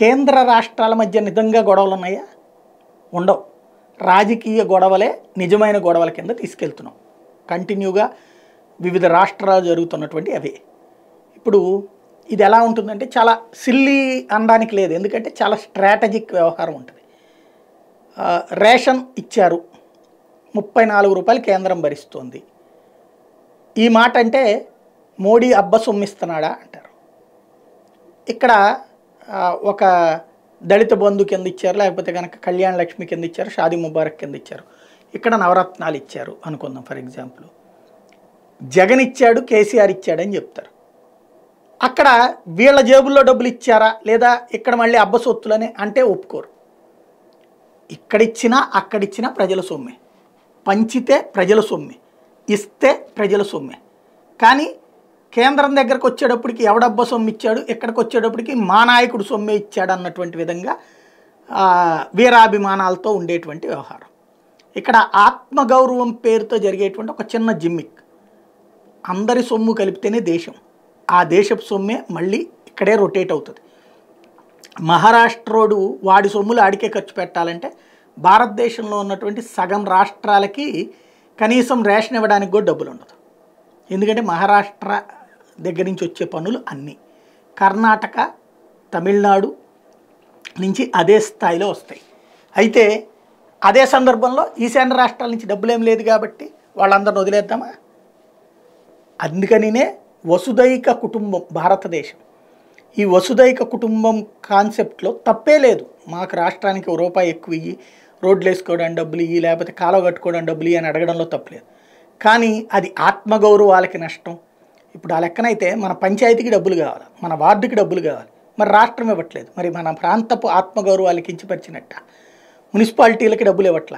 కేంద్ర రాష్ట్రాల మధ్య నిజంగా గొడవలు ఉన్నాయా ఉండవు రాజకీయ గొడవలే నిజమైన గొడవల కింద తీసుకెళ్తున్నాం కంటిన్యూగా వివిధ రాష్ట్రాలు జరుగుతున్నటువంటి అవే ఇప్పుడు ఇది ఎలా ఉంటుందంటే చాలా సిల్లీ అనడానికి లేదు ఎందుకంటే చాలా స్ట్రాటజిక్ వ్యవహారం ఉంటుంది రేషన్ ఇచ్చారు ముప్పై నాలుగు రూపాయలు కేంద్రం భరిస్తుంది ఈ మాట అంటే మోడీ అబ్బ సొమ్మిస్తున్నాడా అంటారు ఇక్కడ ఒక దళిత బంధు కింద ఇచ్చారు లేకపోతే కనుక కళ్యాణ లక్ష్మి కింద ఇచ్చారు షాదీ ముబారక్ కింద ఇచ్చారు ఇక్కడ నవరత్నాలు ఇచ్చారు అనుకుందాం ఫర్ ఎగ్జాంపుల్ జగన్ ఇచ్చాడు కేసీఆర్ ఇచ్చాడని చెప్తారు అక్కడ వీళ్ళ జేబుల్లో డబ్బులు ఇచ్చారా లేదా ఇక్కడ మళ్ళీ అబ్బసొత్తులని అంటే ఒప్పుకోరు ఇక్కడిచ్చినా అక్కడిచ్చినా ప్రజల సొమ్మే పంచితే ప్రజల సొమ్మే ఇస్తే ప్రజల సొమ్మే కానీ కేంద్రం దగ్గరకు వచ్చేటప్పటికి ఎవడబ్బ సొమ్ము ఇచ్చాడు ఎక్కడికి వచ్చేటప్పటికి మా నాయకుడు సొమ్మే ఇచ్చాడు అన్నటువంటి విధంగా వీరాభిమానాలతో ఉండేటువంటి వ్యవహారం ఇక్కడ ఆత్మగౌరవం పేరుతో జరిగేటువంటి ఒక చిన్న జిమ్మిక్ అందరి సొమ్ము కలిపితేనే దేశం ఆ దేశపు సొమ్మే మళ్ళీ ఇక్కడే రొటేట్ అవుతుంది మహారాష్ట్రోడు వాడి సొమ్ములు ఆడికే ఖర్చు పెట్టాలంటే భారతదేశంలో ఉన్నటువంటి సగం రాష్ట్రాలకి కనీసం రేషన్ ఇవ్వడానికి కూడా డబ్బులు ఉండదు ఎందుకంటే మహారాష్ట్ర దగ్గర నుంచి వచ్చే పనులు అన్నీ కర్ణాటక తమిళనాడు నుంచి అదే స్థాయిలో వస్తాయి అయితే అదే సందర్భంలో ఈశాన్య రాష్ట్రాల నుంచి డబ్బులేం లేదు కాబట్టి వాళ్ళందరిని వదిలేద్దామా అందుకనినే వసుదైక కుటుంబం భారతదేశం ఈ వసుదైక కుటుంబం కాన్సెప్ట్లో తప్పే లేదు మాకు రాష్ట్రానికి రూపాయి ఎక్కువ ఇయ్యి రోడ్లు వేసుకోవడానికి డబ్బులు ఇవి లేకపోతే కాలువ కట్టుకోవడానికి డబ్బులు ఇవి అని అడగడంలో తప్పలేదు కానీ అది ఆత్మగౌరవాలకి నష్టం ఇప్పుడు ఆ లెక్కనైతే మన పంచాయతీకి డబ్బులు కావాలి మన వార్డుకి డబ్బులు కావాలి మరి రాష్ట్రం ఇవ్వట్లేదు మరి మన ప్రాంతపు ఆత్మగౌరవాలకి కించపరిచినట్ట మున్సిపాలిటీలకి డబ్బులు ఇవ్వట్ల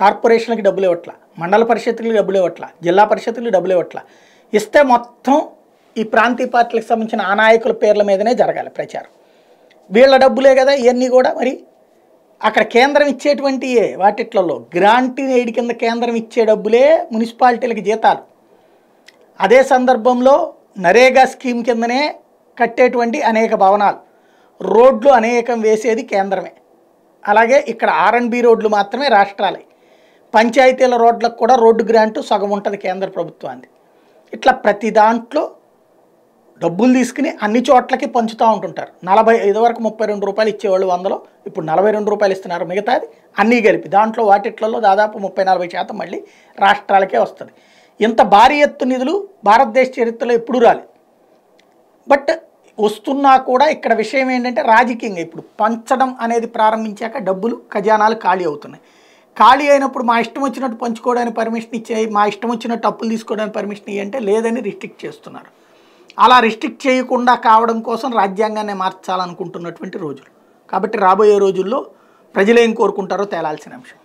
కార్పొరేషన్లకి డబ్బులు ఇవ్వట్ల మండల పరిషత్తులకి డబ్బులు ఇవ్వట్ల జిల్లా పరిషత్తులకి డబ్బులు ఇవ్వట్ల ఇస్తే మొత్తం ఈ ప్రాంతీయ పార్టీలకు సంబంధించిన ఆ నాయకుల పేర్ల మీదనే జరగాలి ప్రచారం వీళ్ళ డబ్బులే కదా ఇవన్నీ కూడా మరి అక్కడ కేంద్రం ఇచ్చేటువంటి వాటిట్లలో గ్రాంటీ ఎయిడ్ కింద కేంద్రం ఇచ్చే డబ్బులే మున్సిపాలిటీలకు జీతాలు అదే సందర్భంలో నరేగా స్కీమ్ కిందనే కట్టేటువంటి అనేక భవనాలు రోడ్లు అనేకం వేసేది కేంద్రమే అలాగే ఇక్కడ ఆర్ఎండ్బి రోడ్లు మాత్రమే రాష్ట్రాలే పంచాయతీల రోడ్లకు కూడా రోడ్డు గ్రాంటు సగం ఉంటుంది కేంద్ర ప్రభుత్వానికి ఇట్లా ప్రతి దాంట్లో డబ్బులు తీసుకుని అన్ని చోట్లకి పంచుతూ ఉంటుంటారు నలభై ఐదు వరకు ముప్పై రెండు రూపాయలు ఇచ్చేవాళ్ళు వందలో ఇప్పుడు నలభై రెండు రూపాయలు ఇస్తున్నారు మిగతాది అన్నీ కలిపి దాంట్లో వాటిట్లలో దాదాపు ముప్పై నలభై శాతం మళ్ళీ రాష్ట్రాలకే వస్తుంది ఇంత భారీ ఎత్తు నిధులు భారతదేశ చరిత్రలో ఎప్పుడూ రాలేదు బట్ వస్తున్నా కూడా ఇక్కడ విషయం ఏంటంటే రాజకీయంగా ఇప్పుడు పంచడం అనేది ప్రారంభించాక డబ్బులు ఖజానాలు ఖాళీ అవుతున్నాయి ఖాళీ అయినప్పుడు మా ఇష్టం వచ్చినట్టు పంచుకోవడానికి పర్మిషన్ ఇచ్చే మా ఇష్టం వచ్చినట్టు అప్పులు తీసుకోవడానికి పర్మిషన్ ఇవ్వంటే లేదని రిస్ట్రిక్ట్ చేస్తున్నారు అలా రిస్ట్రిక్ట్ చేయకుండా కావడం కోసం రాజ్యాంగాన్ని మార్చాలనుకుంటున్నటువంటి రోజులు కాబట్టి రాబోయే రోజుల్లో ప్రజలేం కోరుకుంటారో తేలాల్సిన అంశం